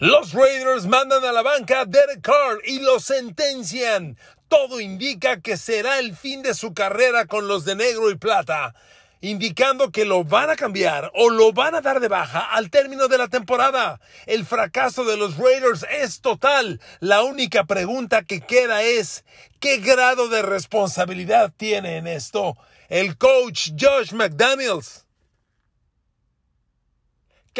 Los Raiders mandan a la banca a Derek Carr y lo sentencian. Todo indica que será el fin de su carrera con los de negro y plata, indicando que lo van a cambiar o lo van a dar de baja al término de la temporada. El fracaso de los Raiders es total. La única pregunta que queda es, ¿qué grado de responsabilidad tiene en esto el coach Josh McDaniels?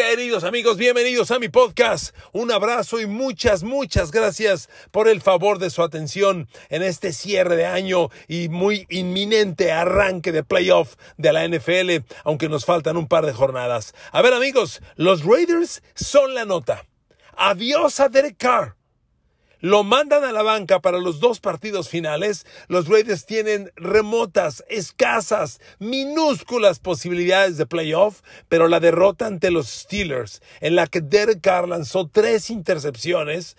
Queridos amigos, bienvenidos a mi podcast. Un abrazo y muchas, muchas gracias por el favor de su atención en este cierre de año y muy inminente arranque de playoff de la NFL, aunque nos faltan un par de jornadas. A ver amigos, los Raiders son la nota. Adiós a Derek Carr. Lo mandan a la banca para los dos partidos finales. Los Raiders tienen remotas, escasas, minúsculas posibilidades de playoff, pero la derrota ante los Steelers, en la que Derek Carr lanzó tres intercepciones,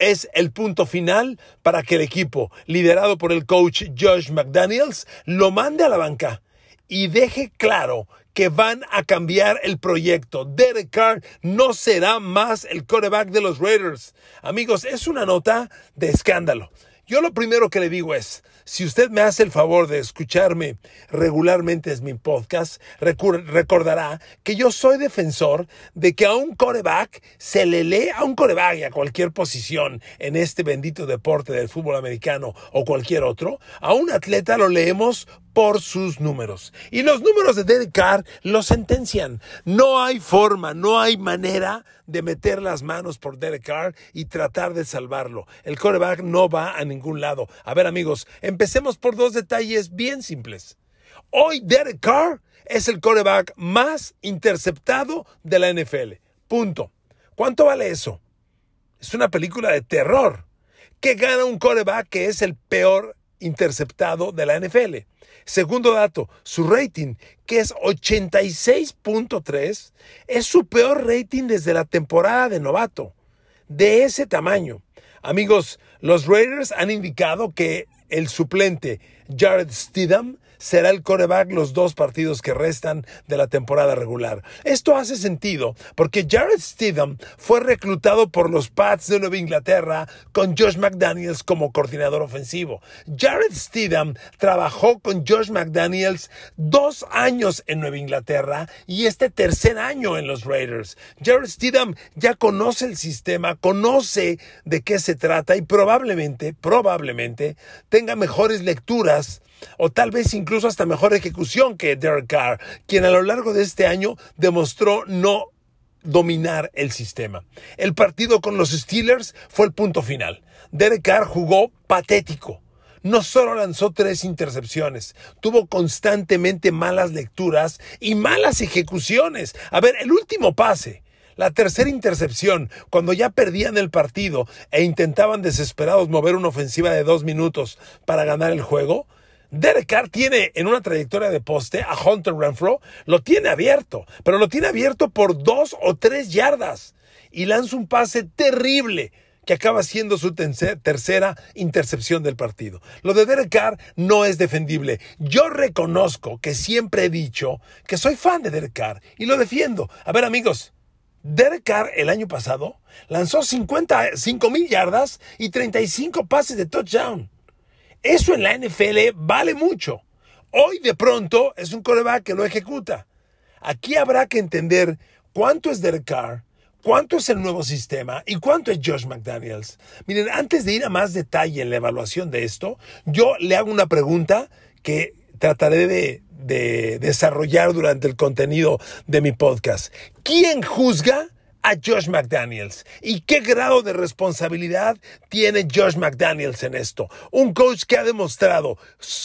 es el punto final para que el equipo, liderado por el coach Josh McDaniels, lo mande a la banca y deje claro que van a cambiar el proyecto. Derek Carr no será más el coreback de los Raiders. Amigos, es una nota de escándalo. Yo lo primero que le digo es, si usted me hace el favor de escucharme regularmente es mi podcast, recordará que yo soy defensor de que a un coreback se le lee a un coreback y a cualquier posición en este bendito deporte del fútbol americano o cualquier otro, a un atleta lo leemos por sus números. Y los números de Derek Carr lo sentencian. No hay forma, no hay manera de meter las manos por Derek Carr y tratar de salvarlo. El coreback no va a ningún lado. A ver amigos, empecemos por dos detalles bien simples. Hoy Derek Carr es el coreback más interceptado de la NFL. Punto. ¿Cuánto vale eso? Es una película de terror. ¿Qué gana un coreback que es el peor interceptado de la NFL. Segundo dato, su rating, que es 86.3, es su peor rating desde la temporada de novato, de ese tamaño. Amigos, los Raiders han indicado que el suplente Jared Stidham será el coreback los dos partidos que restan de la temporada regular. Esto hace sentido porque Jared Stidham fue reclutado por los Pats de Nueva Inglaterra con Josh McDaniels como coordinador ofensivo. Jared Steedham trabajó con Josh McDaniels dos años en Nueva Inglaterra y este tercer año en los Raiders. Jared Steedham ya conoce el sistema, conoce de qué se trata y probablemente, probablemente tenga mejores lecturas o tal vez incluso hasta mejor ejecución que Derek Carr, quien a lo largo de este año demostró no dominar el sistema. El partido con los Steelers fue el punto final. Derek Carr jugó patético. No solo lanzó tres intercepciones, tuvo constantemente malas lecturas y malas ejecuciones. A ver, el último pase. La tercera intercepción, cuando ya perdían el partido e intentaban desesperados mover una ofensiva de dos minutos para ganar el juego, Derek Carr tiene en una trayectoria de poste a Hunter Renfro, lo tiene abierto, pero lo tiene abierto por dos o tres yardas y lanza un pase terrible que acaba siendo su tercera intercepción del partido. Lo de Derek Carr no es defendible. Yo reconozco que siempre he dicho que soy fan de Derek Carr y lo defiendo. A ver amigos, Derek Carr el año pasado lanzó 55 mil yardas y 35 pases de touchdown. Eso en la NFL vale mucho. Hoy de pronto es un coreback que lo ejecuta. Aquí habrá que entender cuánto es Derek Carr, cuánto es el nuevo sistema y cuánto es Josh McDaniels. Miren, antes de ir a más detalle en la evaluación de esto, yo le hago una pregunta que trataré de, de desarrollar durante el contenido de mi podcast. ¿Quién juzga a Josh McDaniels. ¿Y qué grado de responsabilidad tiene Josh McDaniels en esto? Un coach que ha demostrado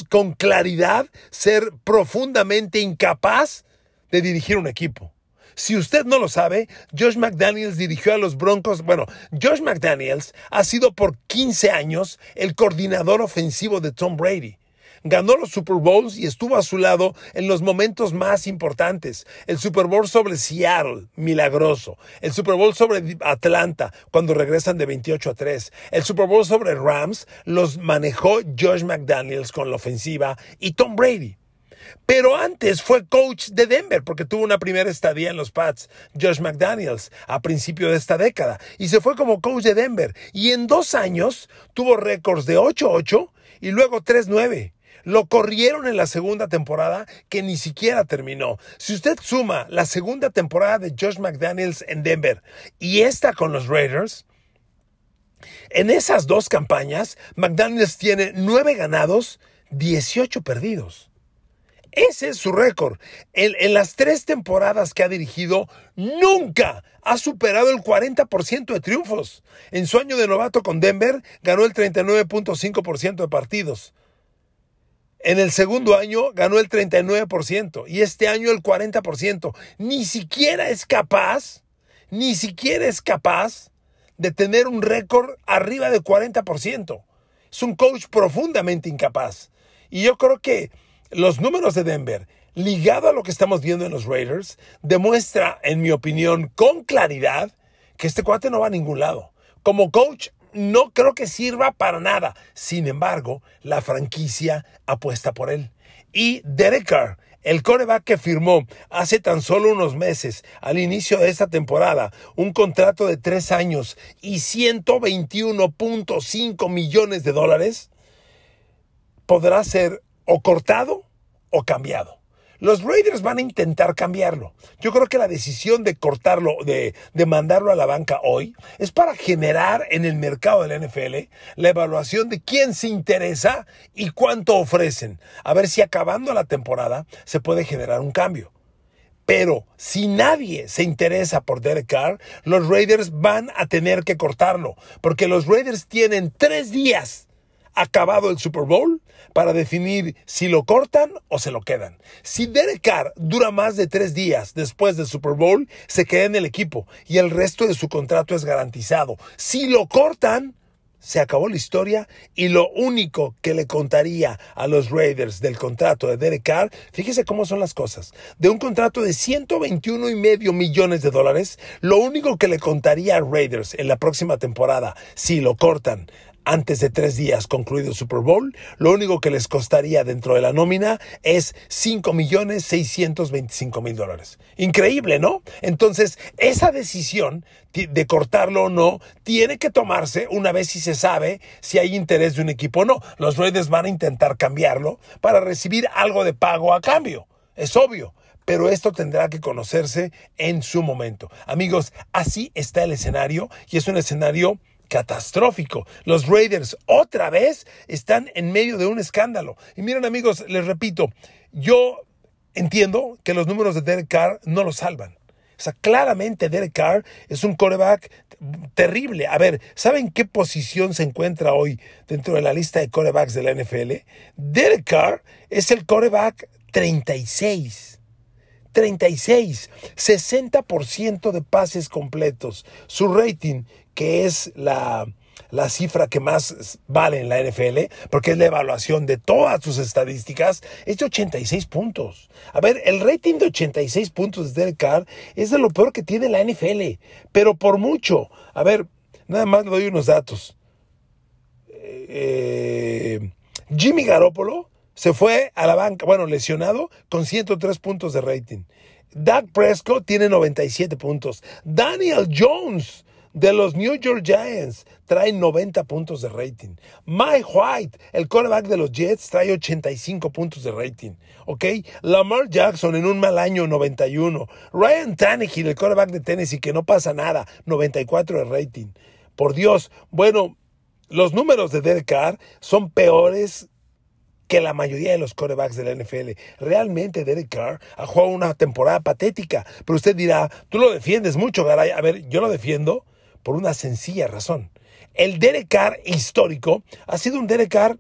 con claridad ser profundamente incapaz de dirigir un equipo. Si usted no lo sabe, Josh McDaniels dirigió a los Broncos. Bueno, Josh McDaniels ha sido por 15 años el coordinador ofensivo de Tom Brady ganó los Super Bowls y estuvo a su lado en los momentos más importantes. El Super Bowl sobre Seattle, milagroso. El Super Bowl sobre Atlanta, cuando regresan de 28 a 3. El Super Bowl sobre Rams los manejó Josh McDaniels con la ofensiva y Tom Brady. Pero antes fue coach de Denver porque tuvo una primera estadía en los Pats, Josh McDaniels, a principio de esta década. Y se fue como coach de Denver. Y en dos años tuvo récords de 8-8 y luego 3-9. Lo corrieron en la segunda temporada que ni siquiera terminó. Si usted suma la segunda temporada de Josh McDaniels en Denver y esta con los Raiders, en esas dos campañas, McDaniels tiene nueve ganados, 18 perdidos. Ese es su récord. En, en, las tres temporadas que ha dirigido, nunca ha superado el 40% de triunfos. En su año de novato con Denver, ganó el 39.5% de partidos. En el segundo año ganó el 39% y este año el 40%. Ni siquiera es capaz, ni siquiera es capaz de tener un récord arriba de 40%. Es un coach profundamente incapaz. Y yo creo que los números de Denver, ligado a lo que estamos viendo en los Raiders, demuestra, en mi opinión, con claridad, que este cuate no va a ningún lado. Como coach no creo que sirva para nada. Sin embargo, la franquicia apuesta por él. Y Derek Carr, el coreback que firmó hace tan solo unos meses, al inicio de esta temporada, un contrato de tres años y 121.5 millones de dólares, podrá ser o cortado o cambiado. Los Raiders van a intentar cambiarlo. Yo creo que la decisión de cortarlo, de, mandarlo a la banca hoy, es para generar en el mercado del NFL la evaluación de quién se interesa y cuánto ofrecen. A ver si acabando la temporada se puede generar un cambio. Pero si nadie se interesa por Derek Carr, los Raiders van a tener que cortarlo, porque los Raiders tienen tres días acabado el Super Bowl para definir si lo cortan o se lo quedan. Si Derek Carr dura más de tres días después del Super Bowl, se queda en el equipo y el resto de su contrato es garantizado. Si lo cortan, se acabó la historia y lo único que le contaría a los Raiders del contrato de Derek Carr, fíjese cómo son las cosas, de un contrato de 121 y medio millones de dólares, lo único que le contaría a Raiders en la próxima temporada, si lo cortan antes de tres días concluido el Super Bowl, lo único que les costaría dentro de la nómina es 5.625.000 dólares. Increíble, ¿no? Entonces, esa decisión de cortarlo o no tiene que tomarse una vez si se sabe si hay interés de un equipo o no. Los Raiders van a intentar cambiarlo para recibir algo de pago a cambio. Es obvio pero esto tendrá que conocerse en su momento. Amigos, así está el escenario y es un escenario catastrófico. Los Raiders otra vez están en medio de un escándalo. Y miren amigos, les repito, yo entiendo que los números de Derek Carr no lo salvan. O sea, claramente Derek Carr es un coreback terrible. A ver, ¿saben qué posición se encuentra hoy dentro de la lista de corebacks de la NFL? Derek Carr es el coreback 36. 36, 60% de pases completos. Su rating que es la, cifra que más vale en la NFL, porque es la evaluación de todas sus estadísticas, es de 86 puntos. A ver, el rating de 86 puntos de Del CAR es de lo peor que tiene la NFL, pero por mucho. A ver, nada más le doy unos datos. Eh, Jimmy Garoppolo se fue a la banca, bueno, lesionado, con 103 puntos de rating. Doug Prescott tiene 97 puntos. Daniel Jones de los New York Giants trae 90 puntos de rating. Mike White, el quarterback de los Jets, trae 85 puntos de rating. ¿Ok? Lamar Jackson en un mal año, 91. Ryan Tannehill, el quarterback de Tennessee, que no pasa nada, 94 de rating. Por Dios, bueno, los números de Derek Carr son peores que la mayoría de los corebacks de la NFL. Realmente Derek Carr ha jugado una temporada patética. Pero usted dirá, tú lo defiendes mucho, Garay. A ver, yo lo defiendo, por una sencilla razón. El Derek Carr histórico ha sido un Derek Carr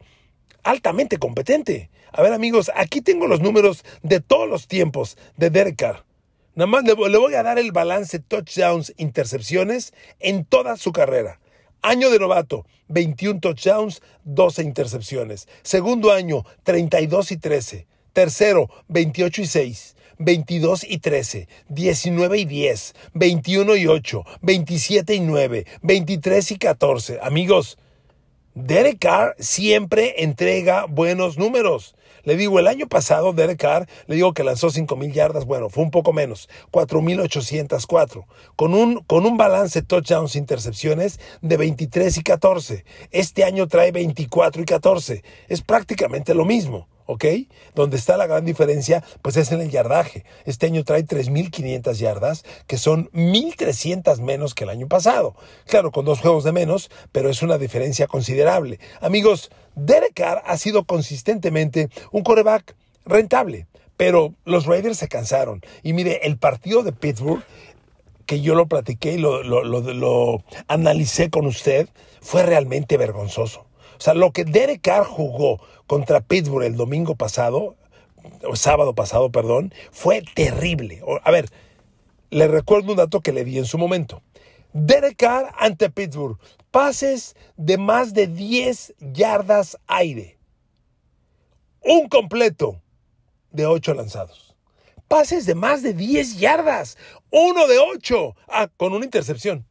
altamente competente. A ver amigos, aquí tengo los números de todos los tiempos de Derek Carr. Nada más le, le voy a dar el balance touchdowns, intercepciones en toda su carrera. Año de novato, 21 touchdowns, 12 intercepciones. Segundo año, 32 y 13. Tercero, 28 y 6. 22 y 13, 19 y 10, 21 y 8, 27 y 9, 23 y 14. Amigos, Derek Carr siempre entrega buenos números. Le digo, el año pasado Derek Carr, le digo que lanzó 5.000 yardas, bueno, fue un poco menos, 4.804, con un, con un balance touchdowns intercepciones de 23 y 14. Este año trae 24 y 14. Es prácticamente lo mismo. ¿ok? Donde está la gran diferencia, pues es en el yardaje. Este año trae 3.500 yardas, que son 1.300 menos que el año pasado. Claro, con dos juegos de menos, pero es una diferencia considerable. Amigos, Derek Carr ha sido consistentemente un coreback rentable, pero los Raiders se cansaron. Y mire, el partido de Pittsburgh que yo lo platiqué y lo, lo analicé con usted, fue realmente vergonzoso. O sea, lo que Derek Carr jugó contra Pittsburgh el domingo pasado, o sábado pasado, perdón, fue terrible. A ver, le recuerdo un dato que le di en su momento. Derek Carr ante Pittsburgh. Pases de más de 10 yardas aire. Un completo de 8 lanzados. Pases de más de 10 yardas. Uno de 8. Ah, con una intercepción.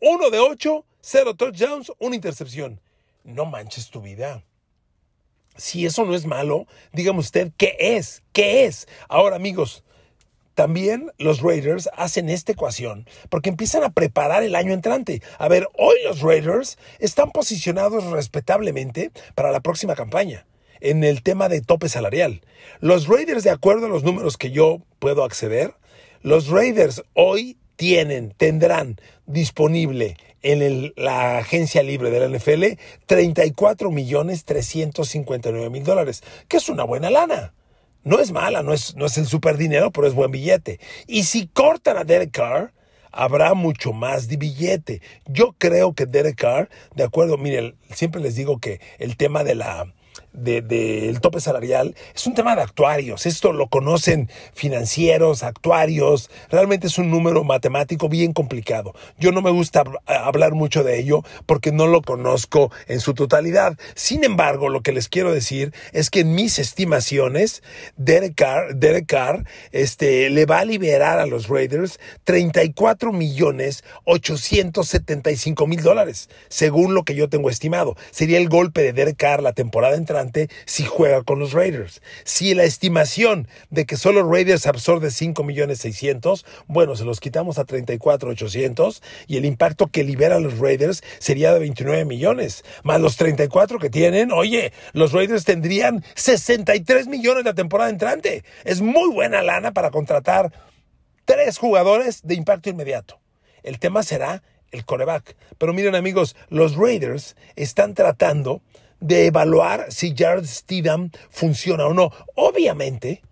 Uno de 8, 0 touchdowns, una intercepción no manches tu vida. Si eso no es malo, dígame usted, ¿qué es? ¿Qué es? Ahora, amigos, también los Raiders hacen esta ecuación porque empiezan a preparar el año entrante. A ver, hoy los Raiders están posicionados respetablemente para la próxima campaña en el tema de tope salarial. Los Raiders, de acuerdo a los números que yo puedo acceder, los Raiders hoy tienen, tendrán disponible en la agencia libre de la NFL 34 millones 359 mil dólares, que es una buena lana. No es mala, no es, no es el super dinero, pero es buen billete. Y si cortan a Derek Carr, habrá mucho más de billete. Yo creo que Derek Carr, de acuerdo, miren, siempre les digo que el tema de la, del tope salarial es un tema de actuarios. Esto lo conocen financieros, actuarios. Realmente es un número matemático bien complicado. Yo no me gusta hablar mucho de ello porque no lo conozco en su totalidad. Sin embargo, lo que les quiero decir es que en mis estimaciones, Derek Carr, este, le va a liberar a los Raiders 34 millones 875 mil dólares, según lo que yo tengo estimado. Sería el golpe de Derek Carr la temporada entrada si juega con los Raiders. Si la estimación de que solo Raiders absorbe 5 millones bueno, se los quitamos a 34 800 y el impacto que liberan los Raiders sería de 29 millones, más los 34 que tienen. Oye, los Raiders tendrían 63 millones la temporada entrante. Es muy buena lana para contratar tres jugadores de impacto inmediato. El tema será el coreback. Pero miren amigos, los Raiders están tratando de evaluar si Jared Steedham funciona o no. Obviamente,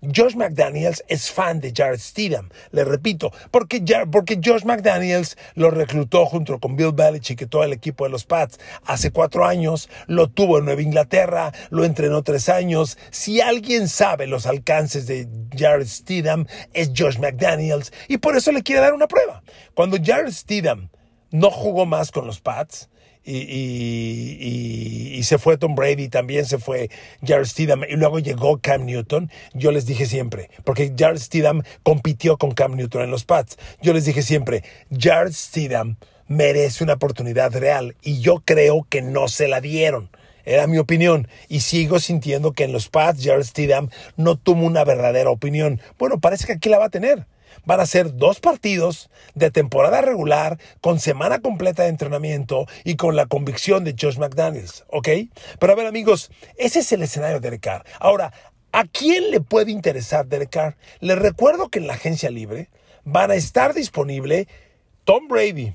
Josh McDaniels es fan de Jared Steedham. le repito, porque, porque Josh McDaniels lo reclutó junto con Bill Belichick y todo el equipo de los Pats hace cuatro años, lo tuvo en Nueva Inglaterra, lo entrenó tres años. Si alguien sabe los alcances de Jared Steedham, es Josh McDaniels y por eso le quiere dar una prueba. Cuando Jared Steedham no jugó más con los Pats, y, y, y, se fue Tom Brady, también se fue Jared Steedham y luego llegó Cam Newton, yo les dije siempre, porque Jared Steedham compitió con Cam Newton en los pads yo les dije siempre, Jared Steedham merece una oportunidad real y yo creo que no se la dieron. Era mi opinión y sigo sintiendo que en los pads Jared Steedham no tuvo una verdadera opinión. Bueno, parece que aquí la va a tener. Van a ser dos partidos de temporada regular con semana completa de entrenamiento y con la convicción de Josh McDaniels, ¿ok? Pero a ver amigos, ese es el escenario de Derek Ahora, ¿a quién le puede interesar Derek Carr? Les recuerdo que en la agencia libre van a estar disponible Tom Brady,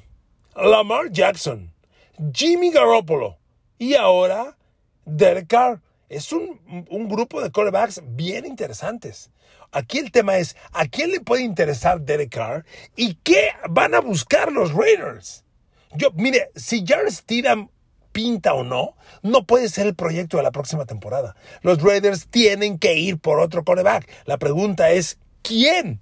Lamar Jackson, Jimmy Garoppolo y ahora Derek Carr es un, grupo de corebacks bien interesantes. Aquí el tema es, ¿a quién le puede interesar Derek Carr? ¿Y qué van a buscar los Raiders? Yo, mire, si Jared Stidham pinta o no, no puede ser el proyecto de la próxima temporada. Los Raiders tienen que ir por otro coreback. La pregunta es, ¿quién?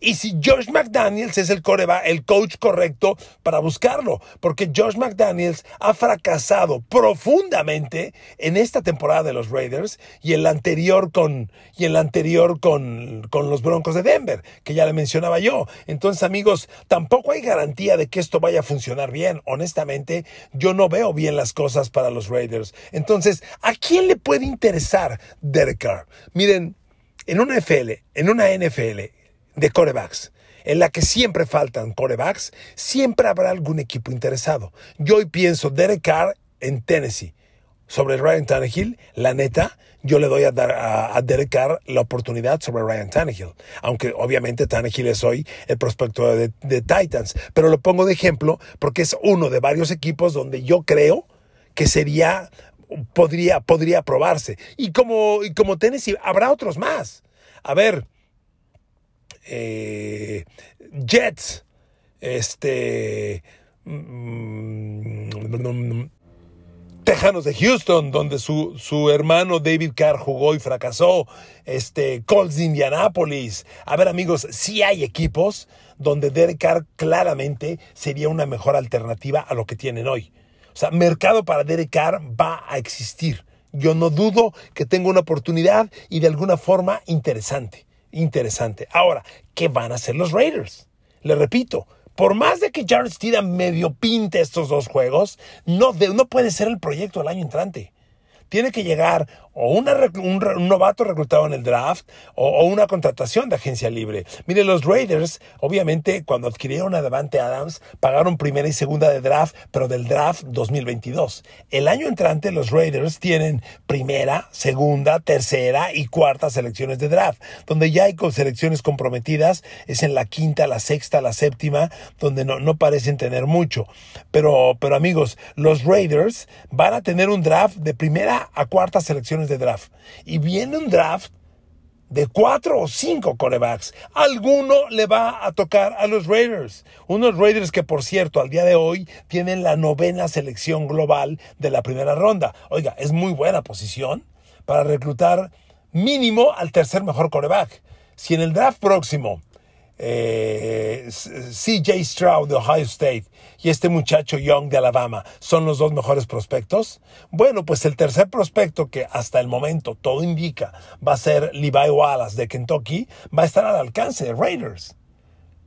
Y si Josh McDaniels es el, el coach correcto para buscarlo, porque Josh McDaniels ha fracasado profundamente en esta temporada de los Raiders y en la anterior con, y anterior con, con los Broncos de Denver, que ya le mencionaba yo. Entonces, amigos, tampoco hay garantía de que esto vaya a funcionar bien. Honestamente, yo no veo bien las cosas para los Raiders. Entonces, ¿a quién le puede interesar Derek Carr? Miren, en una NFL, en una NFL, de corebacks, en la que siempre faltan corebacks, siempre habrá algún equipo interesado. Yo hoy pienso Derek Carr en Tennessee. Sobre Ryan Tannehill, la neta, yo le doy a, dar, a, Derek Carr la oportunidad sobre Ryan Tannehill. Aunque obviamente Tannehill es hoy el prospecto de, Titans. Pero lo pongo de ejemplo porque es uno de varios equipos donde yo creo que sería podría, podría probarse. Y como, y como Tennessee, habrá otros más. A ver, eh, Jets, este, mm, Tejanos de Houston, donde su, su, hermano David Carr jugó y fracasó, este, Colts de Indianapolis A ver amigos, sí hay equipos donde Derek Carr claramente sería una mejor alternativa a lo que tienen hoy. O sea, mercado para Derek Carr va a existir. Yo no dudo que tenga una oportunidad y de alguna forma interesante interesante. Ahora, ¿qué van a hacer los Raiders? Le repito, por más de que Jared Steeda medio pinte estos dos juegos, no, no puede ser el proyecto del año entrante. Tiene que llegar o un, novato reclutado en el draft o, una contratación de agencia libre. Mire, los Raiders, obviamente, cuando adquirieron a Davante Adams, pagaron primera y segunda de draft, pero del draft 2022. El año entrante, los Raiders tienen primera, segunda, tercera y cuarta selecciones de draft, donde ya hay selecciones comprometidas, es en la quinta, la sexta, la séptima, donde no, parecen tener mucho. Pero, pero amigos, los Raiders van a tener un draft de primera a cuarta selección de draft. Y viene un draft de cuatro o cinco corebacks. Alguno le va a tocar a los Raiders. Unos Raiders que, por cierto, al día de hoy tienen la novena selección global de la primera ronda. Oiga, es muy buena posición para reclutar mínimo al tercer mejor coreback. Si en el draft próximo eh, CJ Stroud de Ohio State y este muchacho Young de Alabama son los dos mejores prospectos? Bueno, pues el tercer prospecto que hasta el momento todo indica va a ser Levi Wallace de Kentucky va a estar al alcance de Raiders.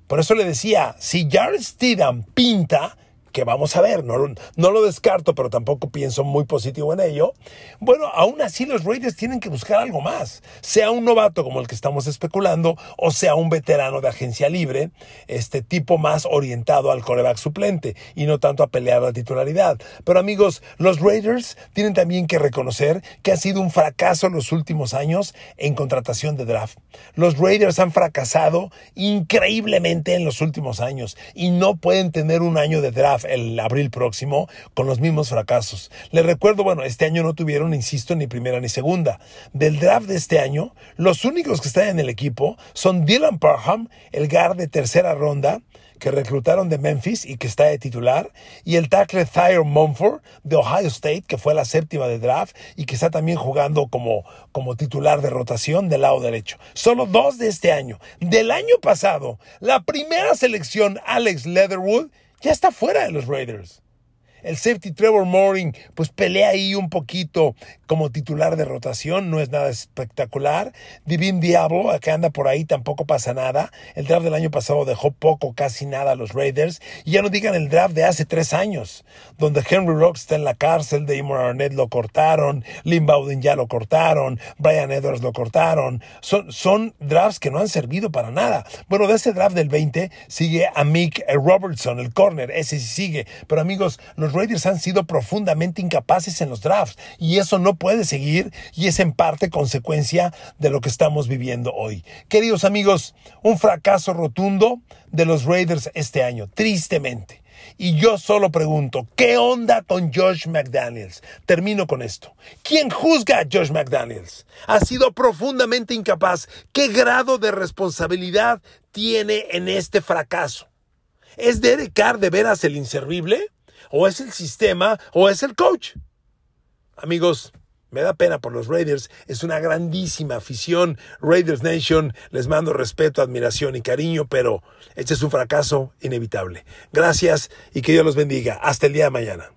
Por eso le decía, si Jared Steedham pinta, que vamos a ver, no, no lo descarto, pero tampoco pienso muy positivo en ello. Bueno, aún así los Raiders tienen que buscar algo más, sea un novato como el que estamos especulando o sea un veterano de agencia libre, este tipo más orientado al coreback suplente y no tanto a pelear la titularidad. Pero amigos, los Raiders tienen también que reconocer que ha sido un fracaso en los últimos años en contratación de draft. Los Raiders han fracasado increíblemente en los últimos años y no pueden tener un año de draft el abril próximo con los mismos fracasos. Les recuerdo, bueno, este año no tuvieron, insisto, ni primera ni segunda. Del draft de este año, los únicos que están en el equipo son Dylan Parham, el guard de tercera ronda, que reclutaron de Memphis y que está de titular, y el tackle Thayer Mumford de Ohio State, que fue la séptima de draft y que está también jugando como, como titular de rotación del lado derecho. Solo dos de este año. Del año pasado, la primera selección, Alex Leatherwood, ya está fuera de los Raiders. El safety Trevor Morning, pues pelea ahí un poquito como titular de rotación, no es nada espectacular. Divine Diablo, eh, que anda por ahí, tampoco pasa nada. El draft del año pasado dejó poco, casi nada a los Raiders. Y ya no digan el draft de hace tres años, donde Henry Rock está en la cárcel, Damon Arnett lo cortaron, Lynn Bowden ya lo cortaron, Brian Edwards lo cortaron. Son, drafts que no han servido para nada. Bueno, de ese draft del 20 sigue a Mick eh, Robertson, el corner, ese sí sigue. Pero amigos, los Raiders han sido profundamente incapaces en los drafts y eso no puede seguir y es en parte consecuencia de lo que estamos viviendo hoy. Queridos amigos, un fracaso rotundo de los Raiders este año, tristemente. Y yo solo pregunto, ¿qué onda con Josh McDaniels? Termino con esto. ¿Quién juzga a Josh McDaniels? Ha sido profundamente incapaz. ¿Qué grado de responsabilidad tiene en este fracaso? ¿Es Derek Carr de veras el inservible? o es el sistema, o es el coach. Amigos, me da pena por los Raiders, es una grandísima afición. Raiders Nation, les mando respeto, admiración y cariño, pero este es un fracaso inevitable. Gracias y que Dios los bendiga. Hasta el día de mañana.